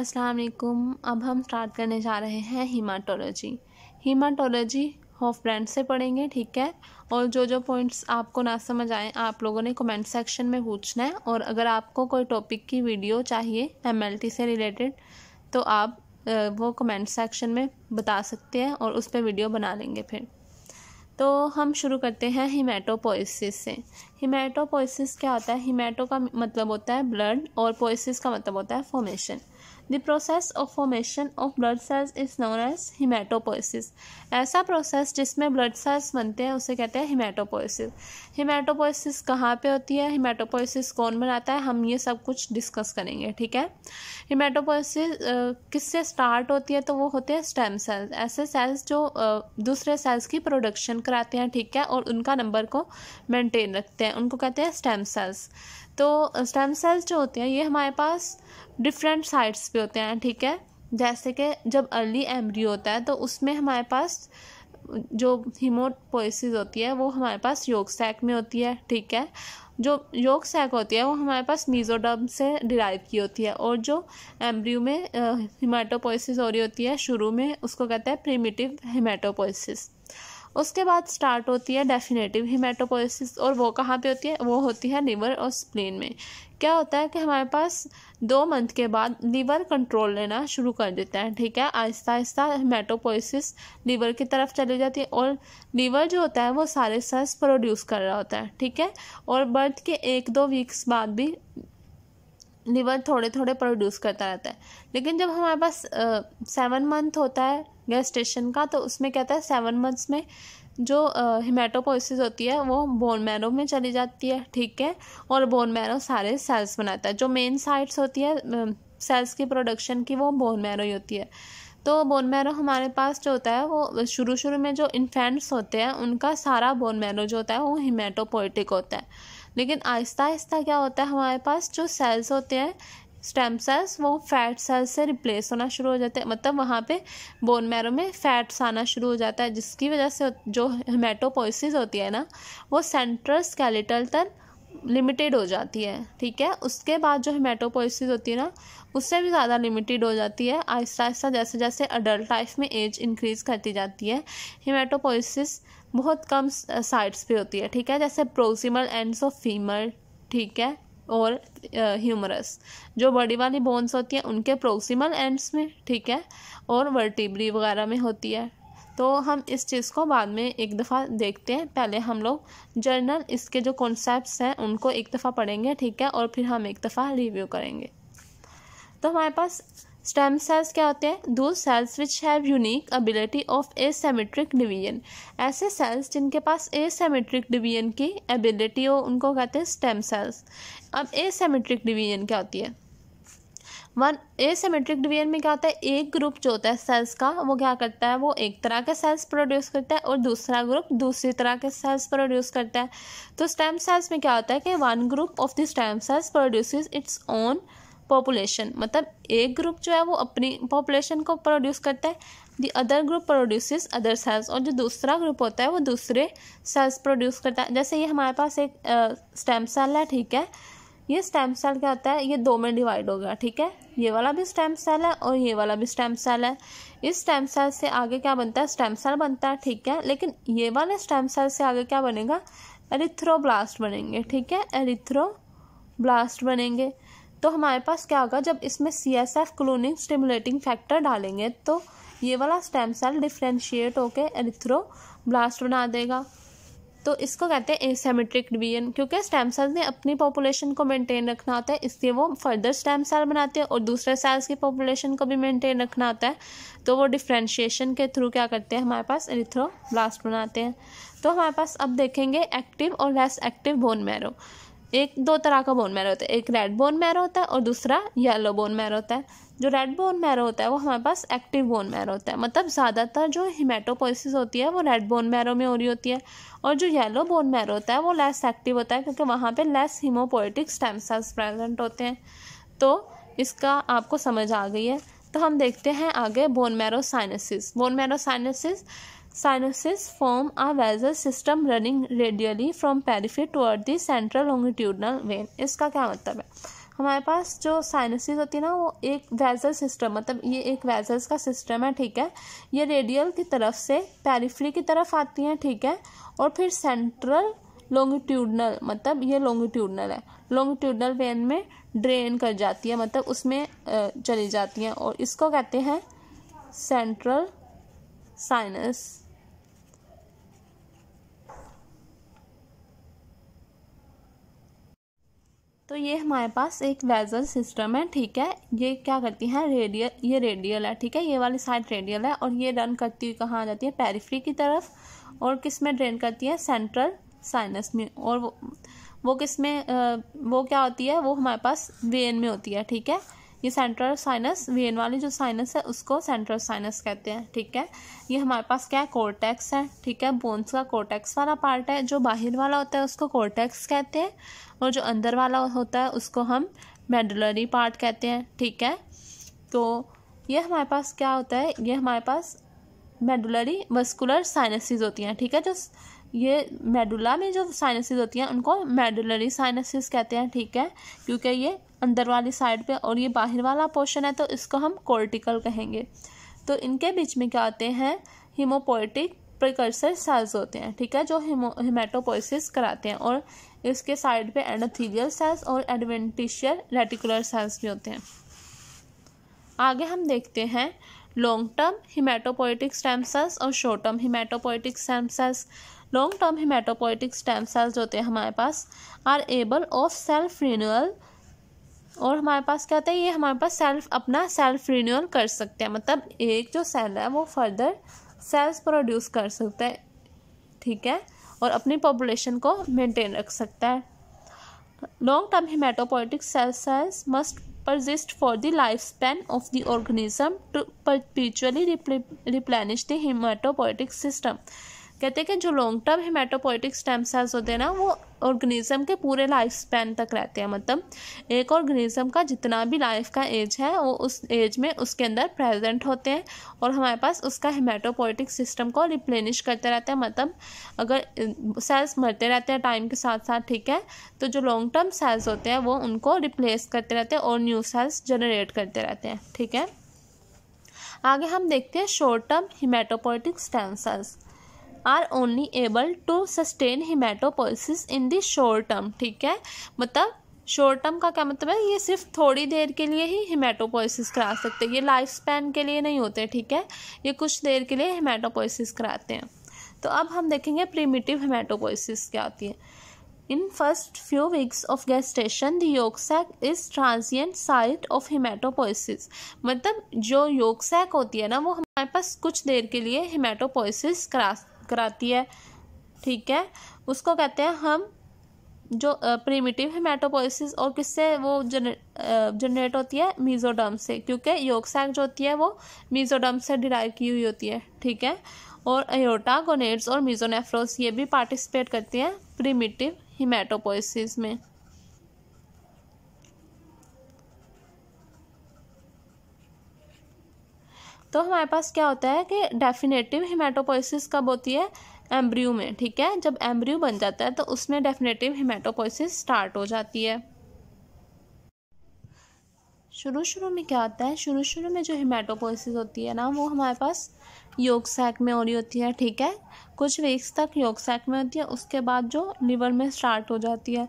अस्सलाम वालेकुम अब हम स्टार्ट करने जा रहे हैं हीमाटोलॉजी हीमाटोलॉजी हॉफ ब्रांड से पढ़ेंगे ठीक है और जो जो पॉइंट्स आपको ना समझ आए आप लोगों ने कमेंट सेक्शन में पूछना है और अगर आपको कोई टॉपिक की वीडियो चाहिए टी से रिलेटेड तो आप वो कमेंट सेक्शन में बता सकते हैं और उस पर वीडियो बना लेंगे फिर तो हम शुरू करते हैं हिमेटोपोइसिस से हिमेटोपोइसिस क्या होता है हिमेटो का मतलब होता है ब्लड और पोइसिस का मतलब होता है formation the process of formation of blood cells is known as hematopoiesis ऐसा प्रोसेस जिसमें ब्लड सेल्स बनते हैं उसे कहते हैं हिमेटोपोइसिस हिमेटोपोइसिस कहाँ पे होती है हिमेटोपोइसिस कौन बनाता है हम ये सब कुछ डिस्कस करेंगे ठीक है हिमेटोपोइसिस किससे स्टार्ट होती है तो वो होते हैं स्टेम सेल्स ऐसे सेल्स जो दूसरे सेल्स की प्रोडक्शन कराते हैं ठीक है और उनका नंबर को मेनटेन रखते हैं उनको कहते हैं स्टेम सेल्स तो स्टेम सेल्स जो होते हैं ये हमारे पास डिफरेंट साइड्स पे होते हैं ठीक है जैसे कि जब अर्ली एम्ब्रियो होता है तो उसमें हमारे पास जो हीमोपोइसिस होती है वो हमारे पास योग सैक में होती है ठीक है जो योग सैक होती है वो हमारे पास मीजोडम से डिराइव की होती है और जो एम्ब्रियो में हिमाटोपोइसिस हो रही होती है शुरू में उसको कहते हैं प्रीमिटिव हिमाटोपोइसिस उसके बाद स्टार्ट होती है डेफिनेटिव हिमेटोपोसिस और वो कहाँ पे होती है वो होती है लीवर और स्प्लीन में क्या होता है कि हमारे पास दो मंथ के बाद लीवर कंट्रोल लेना शुरू कर देता है ठीक है आहिस्ता आहिस्ता हिमेटोपोसिस लीवर की तरफ चली जाती है और लीवर जो होता है वो सारे सेल्स प्रोड्यूस कर रहा होता है ठीक है और बर्थ के एक दो वीक्स बाद भी लीवर थोड़े थोड़े प्रोड्यूस करता रहता है लेकिन जब हमारे पास सेवन मंथ होता है गेस्टेशन का तो उसमें कहता है सेवन मंथ्स में जो हिमेटोपोसिस होती है वो बोन मैरो में चली जाती है ठीक है और बोन मैरो सारे सेल्स बनाता है जो मेन साइट्स होती है सेल्स की प्रोडक्शन की वो बोन मैरो ही होती है तो बोन मैरो हमारे पास जो होता है वो शुरू शुरू में जो इन्फेंट्स होते हैं उनका सारा बोन मैरो जो होता है वो हिमेटोपोइटिक होता है लेकिन आहिस्ता आहिस्ता क्या होता है हमारे पास जो सेल्स होते हैं स्टेम सेल्स वो फैट सेल्स से रिप्लेस होना शुरू हो जाते हैं मतलब वहाँ पे बोन मैरो में फैट्स आना शुरू हो जाता है जिसकी वजह से जो हेमेटोपोइसिस होती है ना वो सेंट्रल स्केलेटल तक लिमिटेड हो जाती है ठीक है उसके बाद जो हेमेटोपोइसिस होती है ना उससे भी ज़्यादा लिमिटेड हो जाती है आहिस्ता आहिस्ता जैसे जैसे अडल्ट लाइफ में एज इंक्रीज़ करती जाती है हेमेटोपोइसिस बहुत कम साइट्स पे होती है ठीक है जैसे प्रोक्सीमल एंड्स ऑफ फीमर ठीक है और ह्यूमरस जो बॉडी वाली बोन्स होती हैं उनके प्रोक्सीमल एंड्स में ठीक है और वर्टिब्री वगैरह में होती है तो हम इस चीज़ को बाद में एक दफ़ा देखते हैं पहले हम लोग जर्नल इसके जो कॉन्सेप्ट्स हैं उनको एक दफ़ा पढ़ेंगे ठीक है और फिर हम एक दफ़ा रिव्यू करेंगे तो हमारे पास स्टेम सेल्स क्या होते हैं दो cells which have unique ability of asymmetric division ऐसे सेल्स जिनके पास एसेमेट्रिक डिवीजन की एबिलिटी हो उनको कहते हैं स्टेम सेल्स अब एसेमेट्रिक डिवीजन क्या होती है वन एसेमेट्रिक डिवीजन में क्या होता है एक ग्रुप जो होता है सेल्स का वो क्या करता है वो एक तरह के सेल्स प्रोड्यूस करता है और दूसरा ग्रुप दूसरी तरह के सेल्स प्रोड्यूस करता है तो स्टेम सेल्स में क्या होता है कि one group of the stem cells produce its own population मतलब एक ग्रुप जो है वो अपनी पॉपुलेशन को प्रोड्यूस करता है the other group produces other cells और जो दूसरा ग्रुप होता है वो दूसरे सेल्स प्रोड्यूस करता है जैसे ये हमारे पास एक स्टेम सेल है ठीक है ये स्टेम सेल क्या होता है ये दो में डिवाइड हो गया ठीक है ये वाला भी स्टेम सेल है और ये वाला भी स्टेम सेल है इस स्टेम सेल से आगे क्या बनता है स्टेम सेल बनता है ठीक है लेकिन ये वाले स्टेम सेल से आगे क्या बनेगा एरिथ्रोब्लास्ट बनेंगे ठीक है ब्लास्ट बनेंगे तो हमारे पास क्या होगा जब इसमें C S F cloning stimulating factor डालेंगे तो ये वाला स्टेम सेल डिफ्रेंशिएट होकर ब्लास्ट बना देगा तो इसको कहते हैं एसेमेट्रिक डिवीजन क्योंकि स्टेम सेल्स ने अपनी पॉपुलेशन को मेंटेन रखना होता है इसलिए वो फर्दर स्टेम सेल बनाते हैं और दूसरे सेल्स की पॉपुलेशन को भी मेंटेन रखना होता है तो वो डिफ्रेंशिएशन के थ्रू क्या करते हैं हमारे पास ब्लास्ट बनाते हैं तो हमारे पास अब देखेंगे एक्टिव और लेस एक्टिव बोन मैरो एक दो तरह का बोन मैरो होता है एक रेड बोन मैरो होता है और दूसरा येलो बोन मैरो होता है जो रेड बोन मैरो होता है वो हमारे पास एक्टिव बोन मैरो होता है मतलब ज़्यादातर जो हिमेटोपोसिस होती है वो रेड बोन मैरो में हो रही होती है और जो येलो बोन मैरो होता है वो लेस एक्टिव होता है क्योंकि वहाँ पर less hemopoietic stem cells present होते हैं तो इसका आपको समझ आ गई है तो हम देखते हैं आगे bone marrow sinuses bone marrow sinuses Sinuses form a basal system running radially from periphery toward the central longitudinal vein. इसका क्या मतलब है हमारे पास जो साइनसिस होती है ना वो एक वेजल सिस्टम मतलब ये एक वेजल्स का सिस्टम है ठीक है ये रेडियल की तरफ से पेरिफ्री की तरफ आती हैं ठीक है और फिर सेंट्रल लॉन्गिट्यूडनल मतलब ये लॉन्गिट्यूडनल है लॉन्गिट्यूडनल वेन में ड्रेन कर जाती है मतलब उसमें चली जाती हैं और इसको कहते हैं सेंट्रल साइनस तो ये हमारे पास एक वेजल सिस्टम है ठीक है ये क्या करती है रेडियल ये रेडियल है ठीक है ये वाली साइड रेडियल है और ये रन करती हुई कहाँ आ जाती है पेरिफ्री की तरफ और किस में ड्रेन करती है सेंट्रल साइनस में और वो वो किस में आ, वो क्या होती है वो हमारे पास वेन में होती है ठीक है ये सेंट्रल साइनस वेन वाली जो साइनस है उसको सेंट्रल साइनस कहते हैं ठीक है ये हमारे पास क्या है कोर्टेक्स है ठीक है बोन्स का कोर्टेक्स वाला पार्ट है जो बाहर वाला होता है उसको कोर्टेक्स कहते हैं और जो अंदर वाला होता है उसको हम मेडुलरी पार्ट कहते हैं ठीक है तो ये हमारे पास क्या होता है ये हमारे पास मेडुलरी मस्कुलर साइनसिस होती हैं ठीक है जो ये मेडुला में जो साइनसिस होती हैं उनको मेडुलरी साइनसिस कहते हैं ठीक है क्योंकि ये अंदर वाली साइड पे और ये बाहर वाला पोर्शन है तो इसको हम कोर्टिकल कहेंगे तो इनके बीच में क्या होते हैं हीमोपोइटिक प्रिकर्सर सेल्स होते हैं ठीक है जो हिमो हिमेटोपोइसिस कराते हैं और इसके साइड पे एडोथीरियल सेल्स और एडवेंटिशियल रेटिकुलर सेल्स भी होते हैं आगे हम देखते हैं long term hematopoietic stem cells और short term hematopoietic stem cells long term hematopoietic stem cells जो होते हैं हमारे पास are able of self renewal और हमारे पास क्या होता है ये हमारे पास सेल्फ अपना सेल्फ रिन्यूअल कर सकते हैं मतलब एक जो सेल है वो फर्दर सेल्स प्रोड्यूस कर सकता है ठीक है और अपनी पॉपुलेशन को मेंटेन रख सकता है long term hematopoietic cell size must persist for the life span of the organism to perpetually replenish the hematopoietic system कहते हैं कि जो long term hematopoietic stem cells होते हैं ना वो ऑर्गेनिज्म के पूरे लाइफ स्पैन तक रहते हैं मतलब एक ऑर्गेनिज्म का जितना भी लाइफ का एज है वो उस एज में उसके अंदर प्रेजेंट होते हैं और हमारे पास उसका हेमाटोपोइटिक सिस्टम को रिप्लेनिश करते रहते हैं मतलब अगर सेल्स मरते रहते हैं टाइम के साथ साथ ठीक है तो जो लॉन्ग टर्म सेल्स होते हैं वो उनको रिप्लेस करते रहते हैं और न्यू सेल्स जनरेट करते रहते हैं ठीक है आगे हम देखते हैं short term hematopoietic stem cells are only able to sustain hematopoiesis in the short term ठीक है मतलब शॉर्ट टर्म का क्या मतलब है ये सिर्फ थोड़ी देर के लिए ही हिमेटोपोलिस करा सकते हैं ये लाइफ स्पैन के लिए नहीं होते ठीक है ये कुछ देर के लिए हिमेटोपोलिस कराते हैं तो अब हम देखेंगे प्रीमिटिव हिमेटोपोलिस क्या होती है in first few weeks of gestation, the yolk sac is transient site of hematopoiesis. मतलब जो योगसैक होती है ना वो हमारे पास कुछ देर के लिए hematopoiesis करा कराती आती है ठीक है उसको कहते हैं हम जो प्रीमिटिव है मेटोपोसिस और किससे वो जनरे जनरेट होती है मीजोडम से क्योंकि योगसैक जो होती है वो मीज़ोडम से डिराइव की हुई होती है ठीक है और एयोटा गोनेट्स और मीजोनेफ्रोस ये भी पार्टिसिपेट करती हैं प्रीमिटिव हिमेटोपोइसिस में तो हमारे पास क्या होता है कि डेफिनेटिव हिमाटोपोइसिस कब होती है एम्ब्रियो में ठीक है जब एम्ब्रियो बन जाता है तो उसमें डेफिनेटिव हिमाटोपोइसिस स्टार्ट हो जाती है शुरू शुरू में क्या होता है शुरू शुरू में जो हिमाटोपोइसिस होती है ना वो हमारे पास योग सैक में हो रही होती है ठीक है कुछ वीक्स तक योग सैक में होती है उसके बाद जो लीवर में स्टार्ट हो जाती है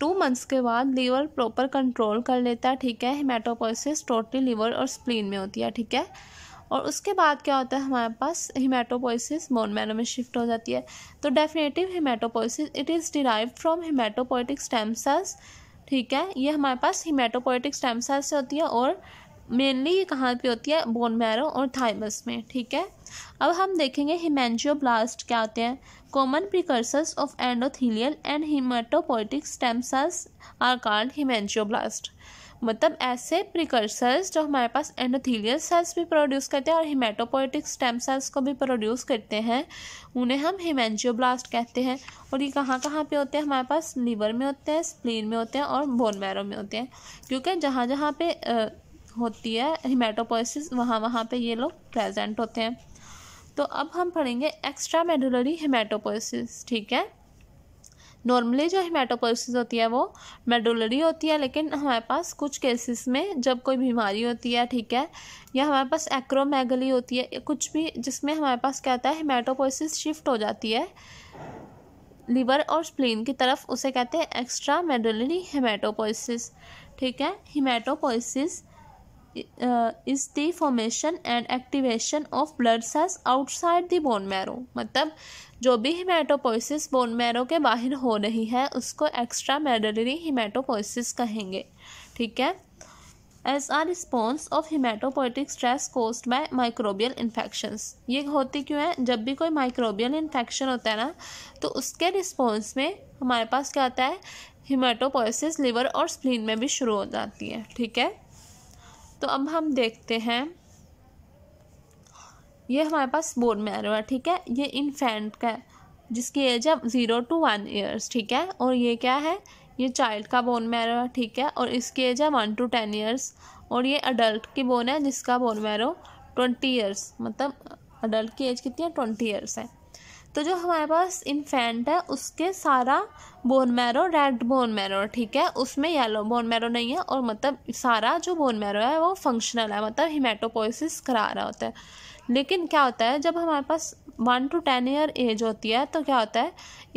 टू मंथ्स के बाद लीवर प्रॉपर कंट्रोल कर लेता है ठीक है हिमाटोपोइसिस टोटली लीवर और स्प्लीन में होती है ठीक है और उसके बाद क्या होता है हमारे पास हिमेटोपोइसिस बोन मैरो में शिफ्ट हो जाती है तो definitive hematopoiesis it is derive from hematopoietic stem cells ठीक है ये हमारे पास हिमेटोपोइटिक स्टेम सेल्स से होती है और मेनली ये कहाँ पर होती है बोन मैरो और थाइमस में ठीक है अब हम देखेंगे ब्लास्ट क्या होते हैं common precursors of endothelial and hematopoietic stem cells are card blast मतलब ऐसे प्रिकर्सर्स जो हमारे पास एंडोथीलियल सेल्स भी प्रोड्यूस करते हैं और हिमेटोपोइटिक स्टेम सेल्स को भी प्रोड्यूस करते हैं उन्हें हम हिमेंजियोब्लास्ट कहते हैं और ये कहाँ कहाँ पे होते हैं हमारे पास लीवर में होते हैं स्प्लीन में होते हैं और बोन मैरो में होते हैं क्योंकि जहाँ जहाँ पे होती है हिमेटोपोइसिस वहाँ वहाँ पर ये लोग प्रेजेंट होते हैं तो अब हम पढ़ेंगे एक्स्ट्रा मेडुलरी हिमेटोपोइसिस ठीक है नॉर्मली जो हेमाटोपोइसिस होती है वो मेडुलरी होती है लेकिन हमारे पास कुछ केसेस में जब कोई बीमारी होती है ठीक है या हमारे पास एक्रोमेगली होती है कुछ भी जिसमें हमारे पास क्या होता है हेमाटोपोइसिस शिफ्ट हो जाती है लीवर और स्प्लीन की तरफ उसे कहते हैं एक्स्ट्रा मेडुलरी हेमाटोपोइसिस ठीक है hematopoiesis is the formation and activation of blood cells outside the bone marrow मतलब जो भी हिमाटोपोइसिस बोन मैरो के बाहर हो रही है उसको एक्स्ट्रा मेडलरी हिमेटोपोइसिस कहेंगे ठीक है as our response of hematopoietic stress caused by microbial infections ये होती क्यों है जब भी कोई माइक्रोबियल इन्फेक्शन होता है ना तो उसके रिस्पॉन्स में हमारे पास क्या होता है हिमाटोपोइसिस लिवर और स्प्लीन में भी शुरू हो जाती है ठीक है तो अब हम देखते हैं ये हमारे पास बोन मैरो है ठीक है ये इन्फेंट का है जिसकी एज है ज़ीरो टू वन ईयर्स ठीक है और ये क्या है ये चाइल्ड का बोन मैरो है ठीक है और इसकी एज है वन टू टेन ईयर्स और ये अडल्ट की बोन है जिसका बोन मैरो ट्वेंटी ईयर्स मतलब अडल्ट की एज कितनी है ट्वेंटी ईयर्स है तो जो हमारे पास इन्फेंट है उसके सारा bone marrow red bone marrow ठीक है उसमें येलो बोन मैरो नहीं है और मतलब सारा जो बोन मैरो है वो फंक्शनल है मतलब हिमेटोपोइसिस करा रहा होता है लेकिन क्या होता है जब हमारे पास one two ten year age होती है तो क्या होता है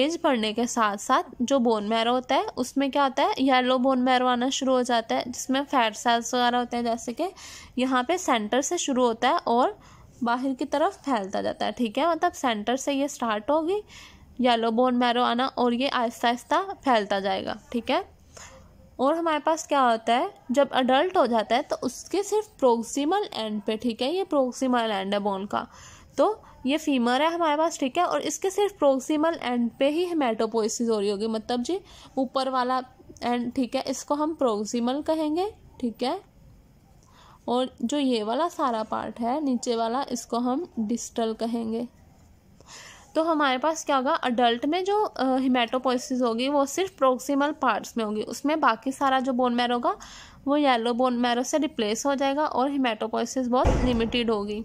एज बढ़ने के साथ साथ जो बोन मैरो होता है उसमें क्या होता है येलो बोन मैरो आना शुरू हो जाता है जिसमें फैट सेल्स वगैरह होते हैं जैसे कि यहाँ पे सेंटर से शुरू होता है और बाहर की तरफ फैलता जाता है ठीक है मतलब सेंटर से ये स्टार्ट होगी येलो बोन मैरो आना और ये आहिस्ता आहिस्ता फैलता जाएगा ठीक है और हमारे पास क्या होता है जब अडल्ट हो जाता है तो उसके सिर्फ प्रोक्सीमल एंड पे ठीक है ये प्रोक्सीमल एंड है बोन का तो ये फीमर है हमारे पास ठीक है और इसके सिर्फ प्रोक्सीमल एंड पे ही हेमेटोपोइसिस हो रही होगी मतलब जी ऊपर वाला एंड ठीक है इसको हम प्रोक्सीमल कहेंगे ठीक है और जो ये वाला सारा पार्ट है नीचे वाला इसको हम डिस्टल कहेंगे तो हमारे पास क्या होगा अडल्ट में जो हिमेटोपोइसिस होगी वो सिर्फ प्रोक्सीमल पार्ट्स में होगी उसमें बाकी सारा जो बोन मैरो होगा वो येलो बोन मैरो से रिप्लेस हो जाएगा और हिमेटोपोइसिस बहुत लिमिटेड होगी